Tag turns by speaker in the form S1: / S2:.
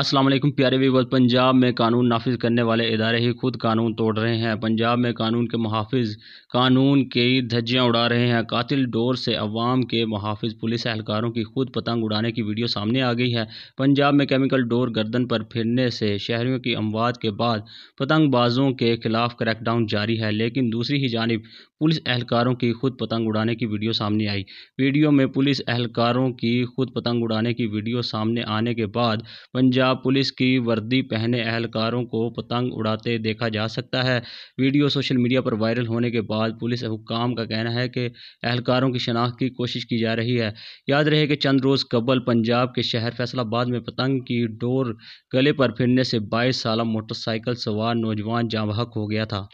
S1: अस्सलाम वालेकुम प्यारे वीवर पंजाब में कानून नाफिज करने वाले इदारे ही खुद कानून तोड़ रहे हैं पंजाब में कानून के मुहाफ़ कानून की धज्जियां उड़ा रहे हैं कातिल डोर से अवाम के मुहाफ़ पुलिस एहलकारों की खुद पतंग उड़ाने की वीडियो सामने आ गई है पंजाब में केमिकल डोर गर्दन पर फिरने से शहरियों की अमवात के बाद पतंगबाजों के खिलाफ क्रैकडाउन जारी है लेकिन दूसरी ही जानब पुलिस एहलकारों की खुद पतंग उड़ाने की वीडियो सामने आई वीडियो में पुलिस एहलकारों की खुद पतंग उड़ाने की वीडियो सामने आने के बाद पंजाब पंजाब पुलिस की वर्दी पहने अहलकारों को पतंग उड़ाते देखा जा सकता है वीडियो सोशल मीडिया पर वायरल होने के बाद पुलिस हुकाम का कहना है कि एहलकारों की शनाख्त की कोशिश की जा रही है याद रहे कि चंद रोज़ कबल पंजाब के शहर फैसलाबाद में पतंग की डोर गले पर फिरने से बाईस साल मोटरसाइकिल सवार नौजवान जाँ हो गया था